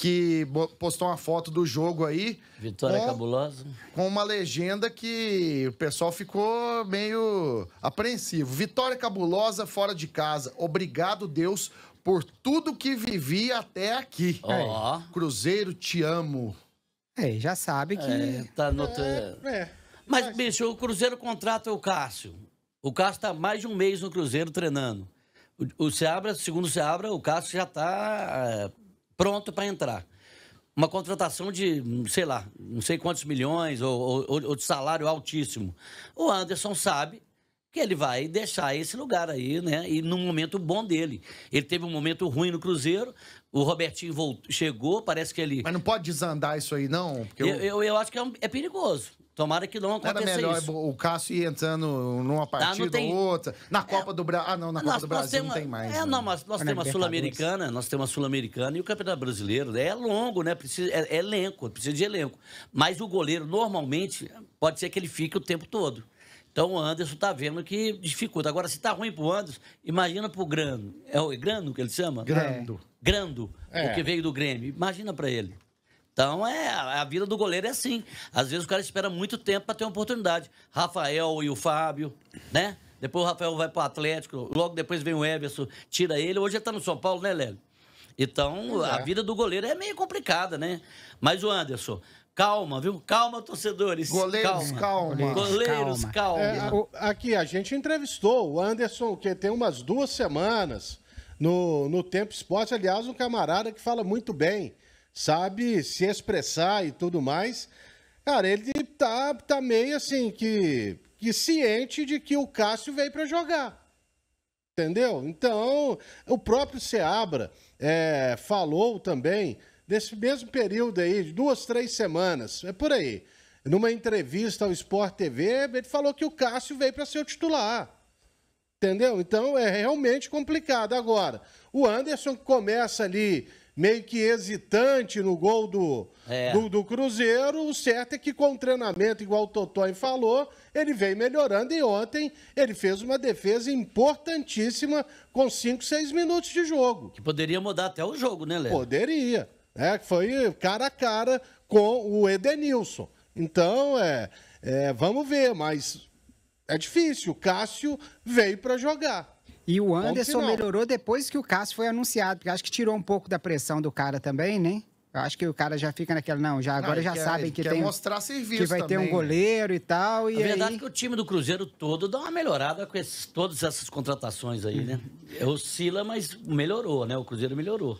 que postou uma foto do jogo aí. Vitória com, cabulosa. Com uma legenda que o pessoal ficou meio apreensivo. Vitória cabulosa fora de casa. Obrigado, Deus, por tudo que vivi até aqui. Oh. Cruzeiro, te amo. É, já sabe que. É, tá notando É, é. Mas, bicho, o Cruzeiro contrata o Cássio. O Cássio tá mais de um mês no Cruzeiro treinando. O, o Seabra, segundo o Seabra, o Cássio já tá é, pronto para entrar. Uma contratação de, sei lá, não sei quantos milhões ou, ou, ou de salário altíssimo. O Anderson sabe que ele vai deixar esse lugar aí, né? E num momento bom dele. Ele teve um momento ruim no Cruzeiro, o Robertinho voltou, chegou, parece que ele. Mas não pode desandar isso aí, não? Eu... Eu, eu... eu, acho que é, um, é perigoso. Tomara que não aconteça Era melhor é isso. o Cássio ir entrando numa partida ou tem... outra. Na é, Copa é... do Brasil. Ah, não, na Copa nós, do Brasil uma... não tem mais. É, né? não, mas nós temos a Sul-Americana, nós temos a Sul-Americana e o Campeonato Brasileiro. É longo, né? Precisa, é, é, elenco, precisa de elenco. Mas o goleiro, normalmente, pode ser que ele fique o tempo todo. Então o Anderson tá vendo que dificulta. Agora, se tá ruim pro Anderson, imagina pro Grando. É o Grando que ele chama? Grando. É. Grando, é. que veio do Grêmio. Imagina para ele. Então, é, a vida do goleiro é assim. Às vezes o cara espera muito tempo para ter uma oportunidade. Rafael e o Fábio, né? Depois o Rafael vai para o Atlético, logo depois vem o Everson, tira ele. Hoje ele está no São Paulo, né, Léo? Então, é. a vida do goleiro é meio complicada, né? Mas o Anderson, calma, viu? Calma, torcedores. Goleiros, calma. calma. Goleiros, calma. calma. É, o, aqui, a gente entrevistou o Anderson, que tem umas duas semanas no, no Tempo Esporte. Aliás, um camarada que fala muito bem sabe se expressar e tudo mais. Cara, ele tá, tá meio assim que, que ciente de que o Cássio veio para jogar. Entendeu? Então, o próprio Seabra é, falou também, nesse mesmo período aí, duas, três semanas, é por aí, numa entrevista ao Sport TV, ele falou que o Cássio veio para ser o titular. Entendeu? Então é realmente complicado. Agora, o Anderson começa ali meio que hesitante no gol do, é. do, do, Cruzeiro. O certo é que, com o treinamento, igual o Totói falou, ele vem melhorando e ontem ele fez uma defesa importantíssima com 5, 6 minutos de jogo. Que poderia mudar até o jogo, né, Léo? Poderia. É, foi cara a cara com o Edenilson. Então, é, é vamos ver, mas é difícil. O Cássio veio para jogar. E o Anderson melhorou depois que o Cássio foi anunciado, porque acho que tirou um pouco da pressão do cara também, né? Eu acho que o cara já fica naquela, não, já agora já quer, sabem que tem mostrar serviço que vai também. ter um né? goleiro e tal. E a verdade é aí... é que o time do Cruzeiro todo dá uma melhorada com esses, todas essas contratações aí, né? É oscila, mas melhorou, né? O Cruzeiro melhorou.